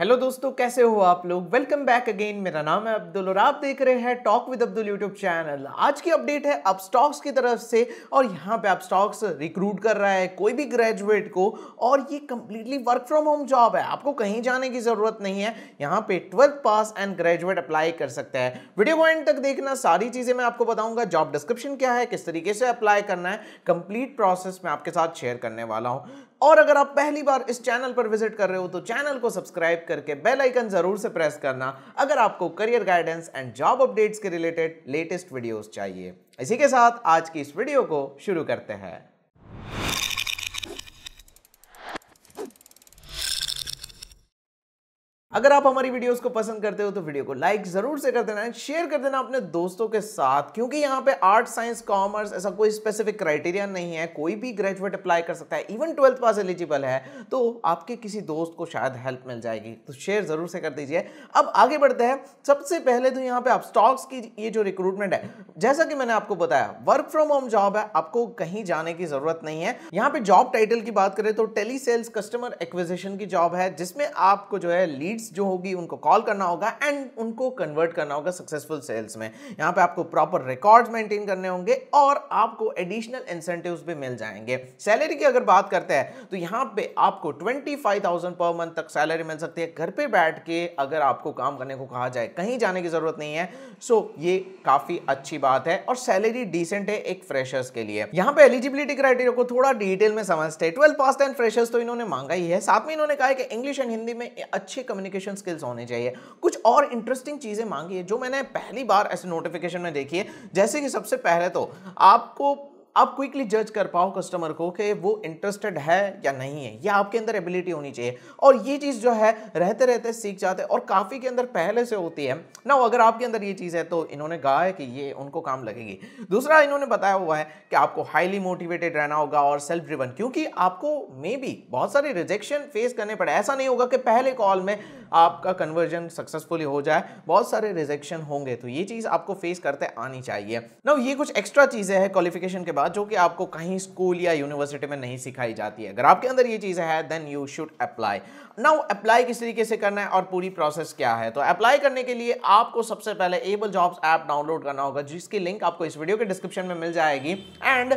hello दोस्तों कैसे हो आप लोग वेलकम बैक अगेन मेरा नाम है अब्दुल और आप देख रहे हैं talk with Abdul YouTube channel आज की अपडेट है स्टॉक्स की तरफ से और यहाँ पे आप स्टॉक्स रिक्रूट कर रहा है कोई भी ग्रेजुएट को और ये completely work from home job है आपको कहीं जाने की ज़रूरत नहीं है यहाँ पे twelfth pass and graduate apply कर सकते हैं वीडियो को एंड तक देखना सारी चीज़ें मैं आपको बताऊंगा जॉब डिस्क्रिप्शन क्या है किस तरीके से अप्लाई करना है कंप्लीट प्रोसेस मैं आपके साथ शेयर करने वाला हूँ और अगर आप पहली बार इस चैनल पर विजिट कर रहे हो तो चैनल को सब्सक्राइब करके बेल आइकन जरूर से प्रेस करना अगर आपको career guidance and job updates के रिलेटेड लेटेस्ट वीडियोस चाहिए इसी के साथ आज की इस वीडियो को शुरू करते हैं अगर आप हमारी वीडियोस को पसंद करते हो तो वीडियो को लाइक जरूर से कर देना शेयर कर देना अपने दोस्तों के साथ क्योंकि यहाँ पे आर्ट साइंस कॉमर्स ऐसा कोई स्पेसिफिक क्राइटेरिया नहीं है कोई भी ग्रेजुएट अप्लाई कर सकता है इवन ट्वेल्थ पास एलिजिबल है तो आपके किसी दोस्त को शायद हेल्प मिल जाएगी तो शेयर जरूर से कर दीजिए अब आगे बढ़ते हैं सबसे पहले तो यहाँ पे आप स्टॉक्स की ये जो रिक्रूटमेंट है जैसा कि मैंने आपको बताया वर्क फ्रॉम होम जॉब है आपको कहीं जाने की जरूरत नहीं है यहाँ पे जॉब टाइटल की बात करें तो टेली सेल्स कस्टमर एक्विजिशन की जॉब है जिसमें आपको जो है लीड लीड्स जो होगी उनको कॉल करना होगा एंड उनको कन्वर्ट करना होगा सक्सेसफुल सेल्स में यहाँ पे आपको प्रॉपर रिकॉर्ड्स मेंटेन करने होंगे और आपको एडिशनल इंसेंटिव्स भी मिल जाएंगे सैलरी की अगर बात करते हैं तो यहाँ पे आपको ट्वेंटी पर मंथ तक सैलरी मिल सकती है घर पर बैठ के अगर आपको काम करने को कहा जाए कहीं जाने की ज़रूरत नहीं है सो ये काफ़ी अच्छी बात है और सैलरी डिसेंट है एक फ्रेशर्स के लिए यहाँ पे एलिजिबिलिटी क्राइटेरिया को थोड़ा डिटेल में समझते हैं ट्वेल्थ पास एंड फ्रेशर्स तो इन्होंने मांगा ही है साथ में इन्होंने कहा है कि इंग्लिश एंड हिंदी में अच्छे कम्युनिक कम्युनिकेशन स्किल्स होने चाहिए कुछ और इंटरेस्टिंग चीज़ें मांगी है जो मैंने पहली बार ऐसे नोटिफिकेशन में देखी है जैसे कि सबसे पहले तो आपको आप क्विकली जज कर पाओ कस्टमर को कि वो इंटरेस्टेड है या नहीं है या आपके अंदर एबिलिटी होनी चाहिए और ये चीज़ जो है रहते रहते सीख जाते और काफ़ी के अंदर पहले से होती है ना अगर आपके अंदर ये चीज़ है तो इन्होंने कहा है कि ये उनको काम लगेगी दूसरा इन्होंने बताया हुआ है कि आपको हाईली मोटिवेटेड रहना होगा और सेल्फ ड्रिवन क्योंकि आपको मे बी बहुत सारे रिजेक्शन फेस करने पड़े ऐसा नहीं होगा कि पहले कॉल में आपका कन्वर्जन सक्सेसफुली हो जाए बहुत सारे रिजेक्शन होंगे तो ये चीज़ आपको फेस करते आनी चाहिए नो ये कुछ एक्स्ट्रा चीज़ें हैं क्वालिफिकेशन के बाद जो कि आपको कहीं स्कूल या यूनिवर्सिटी में नहीं सिखाई जाती है अगर आपके अंदर ये चीज़ें हैं then you should apply now apply किस तरीके से करना है और पूरी प्रोसेस क्या है तो अप्लाई करने के लिए आपको सबसे पहले एबल जॉब्स ऐप डाउनलोड करना होगा जिसकी लिंक आपको इस वीडियो के डिस्क्रिप्शन में मिल जाएगी एंड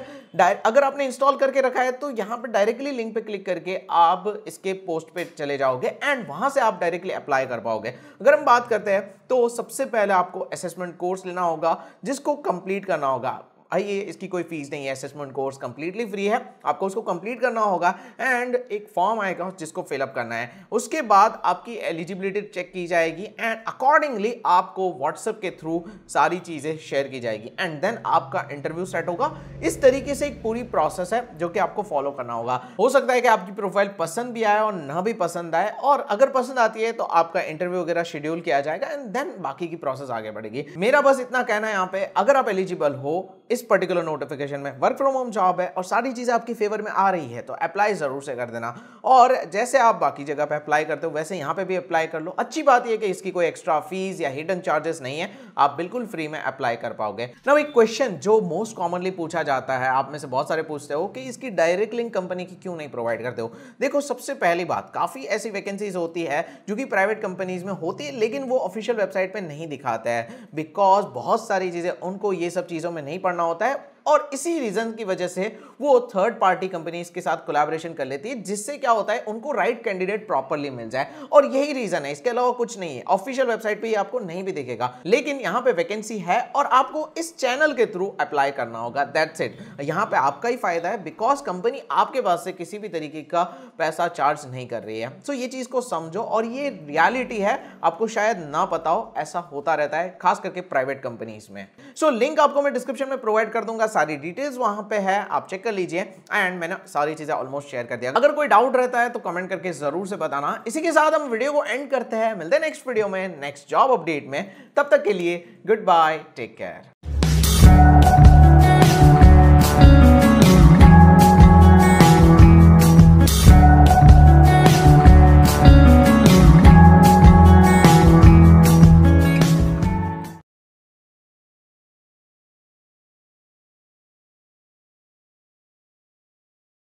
अगर आपने इंस्टॉल करके रखा है तो यहां पर डायरेक्टली लिंक पे क्लिक करके आप इसके पोस्ट पे चले जाओगे एंड वहां से आप डायरेक्ट लिए अप्लाई कर पाओगे अगर हम बात करते हैं तो सबसे पहले आपको असेसमेंट कोर्स लेना होगा जिसको कंप्लीट करना होगा आइए इसकी कोई फीस नहीं है असेसमेंट कोर्स कंप्लीटली फ्री है आपको उसको कंप्लीट करना होगा एंड एक फॉर्म आएगा जिसको फिलअप करना है उसके बाद आपकी एलिजिबिलिटी चेक की जाएगी एंड अकॉर्डिंगली आपको व्हाट्सएप के थ्रू सारी चीज़ें शेयर की जाएगी एंड देन आपका इंटरव्यू सेट होगा इस तरीके से एक पूरी प्रोसेस है जो कि आपको फॉलो करना होगा हो सकता है कि आपकी प्रोफाइल पसंद भी आए और ना भी पसंद आए और अगर पसंद आती है तो आपका इंटरव्यू वगैरह शेड्यूल किया जाएगा एंड देन बाकी की प्रोसेस आगे बढ़ेगी मेरा बस इतना कहना है यहाँ पे अगर आप एलिजिबल हो इस पर्टिकुलर नोटिफिकेशन में वर्क फ्रॉम होम जॉब है और सारी चीज़ें आपकी फेवर में आ रही है तो अप्लाई ज़रूर से कर देना और जैसे आप बाकी जगह पर अप्लाई करते हो वैसे यहाँ पर भी अप्लाई कर लो अच्छी बात यह कि इसकी कोई एक्स्ट्रा फीस या हिडन चार्जेस नहीं है आप बिल्कुल फ्री में अप्लाई कर पाओगे ना एक क्वेश्चन जो मोस्ट कॉमनली पूछा जाता है आप में से बहुत सारे पूछते हो कि इसकी डायरेक्ट लिंक कंपनी की क्यों नहीं प्रोवाइड करते हो देखो सबसे पहली बात काफ़ी ऐसी वैकेंसीज होती है जो कि प्राइवेट कंपनीज में होती है लेकिन वो ऑफिशियल वेबसाइट पर नहीं दिखाते हैं बिकॉज बहुत सारी चीज़ें उनको ये सब चीज़ों में नहीं पढ़ना Tép और इसी रीजन की वजह से वो थर्ड पार्टी कंपनीज के साथ कोलैबोरेशन कर लेती है जिससे क्या होता है उनको राइट कैंडिडेट प्रॉपरली मिल जाए और यही रीजन है इसके अलावा कुछ नहीं है ऑफिशियल वेबसाइट पर आपको नहीं भी दिखेगा लेकिन यहां पर वैकेंसी है और आपको इस चैनल के थ्रू अप्लाई करना होगा दैट्स इट यहां पर आपका ही फायदा है बिकॉज कंपनी आपके पास से किसी भी तरीके का पैसा चार्ज नहीं कर रही है सो so, ये चीज को समझो और ये रियलिटी है आपको शायद ना पता हो ऐसा होता रहता है खास करके प्राइवेट कंपनीज में सो so, लिंक आपको मैं डिस्क्रिप्शन में प्रोवाइड कर दूंगा सारी डिटेल्स वहां पे है आप चेक कर लीजिए एंड मैंने सारी चीजें ऑलमोस्ट शेयर कर दिया अगर कोई डाउट रहता है तो कमेंट करके जरूर से बताना इसी के साथ हम वीडियो को एंड करते हैं मिलते हैं नेक्स्ट वीडियो में नेक्स्ट जॉब अपडेट में तब तक के लिए गुड बाय टेक केयर